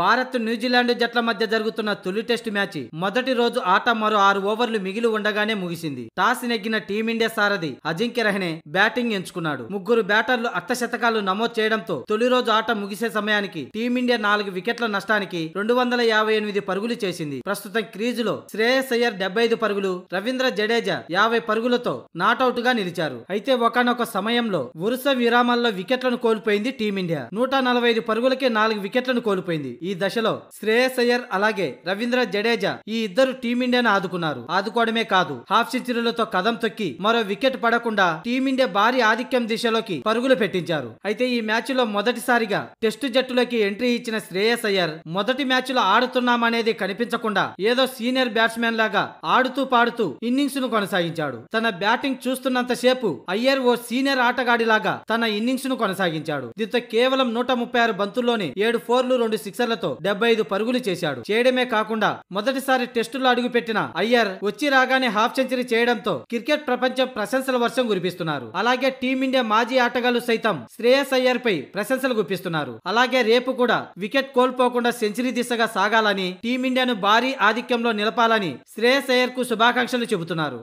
Bharat New Zealand జట్ల మధ్య జరుగుతున్న తొలి టెస్టు మ్యాచ్ మొదటి రోజు ఆట మరో ఆరు ఓవర్లు మిగిలి ఉండగానే ముగిసింది టాస్ నెగ్గిన టీమిండియా సారథి అజింక్య రహనే బ్యాటింగ్ ఎంచుకున్నాడు ముగ్గురు బ్యాటర్లు అర్ధశతకాలు నమోదు చేయడంతో తొలి రోజు ఆట ముగిసే సమయానికి టీమిండియా నాలుగు వికెట్ల నష్టానికి రెండు వందల యాభై ఎనిమిది పరుగులు చేసింది ప్రస్తుతం లో శ్రేయస్ అయ్యర్ డెబ్బై ఐదు పరుగులు రవీంద్ర జడేజా యాభై పరుగులతో నాటౌట్ గా నిలిచారు అయితే ఒకనొక సమయంలో వరుస విరామాల్లో వికెట్లను కోల్పోయింది టీమిండియా నూట నలభై ఐదు పరుగులకే నాలుగు వికెట్లను కోల్పోయింది ఈ దశలో శ్రేయస్ అయ్యర్ అలాగే రవీంద్ర జడేజా ఈ ఇద్దరు టీమిండియాను ఆదుకున్నారు ఆదుకోవడమే కాదు హాఫ్ సెంచరీలతో కదం తొక్కి మరో వికెట్ పడకుండా టీమిండియా భారీ ఆధిక్యం దిశలోకి పరుగులు పెట్టించారు అయితే ఈ మ్యాచ్ లో మొదటిసారిగా టెస్టు జట్టులోకి ఎంట్రీ ఇచ్చిన శ్రేయస్ అయ్యర్ మొదటి మ్యాచ్ లో ఆడుతున్నామనేది కనిపించకుండా ఏదో సీనియర్ బ్యాట్స్మెన్ లాగా ఆడుతూ పాడుతూ ఇన్నింగ్స్ ను కొనసాగించాడు తన బ్యాటింగ్ చూస్తున్నంత సేపు అయ్యర్ ఓ సీనియర్ ఆటగాడిలాగా తన ఇన్నింగ్స్ ను కొనసాగించాడు దీంతో కేవలం నూట ముప్పై ఆరు బంతుల్లోనే ఏడు ఫోర్లు రెండు సిక్సర్ల వికెట్లతో డెబ్బై పరుగులు చేశాడు చేయడమే కాకుండా మొదటిసారి అడుగు అడుగుపెట్టిన అయ్యర్ వచ్చి రాగానే హాఫ్ సెంచరీ చేయడంతో క్రికెట్ ప్రపంచం ప్రశంసల వర్షం కురిపిస్తున్నారు అలాగే టీమిండియా మాజీ ఆటగాళ్లు సైతం శ్రేయస్ అయ్యర్ పై ప్రశంసలు గుప్పిస్తున్నారు అలాగే రేపు కూడా వికెట్ కోల్పోకుండా సెంచరీ దిశగా సాగాలని టీమిండియాను భారీ ఆధిక్యంలో నిలపాలని శ్రేయస్ అయ్యర్ కు శుభాకాంక్షలు చెబుతున్నారు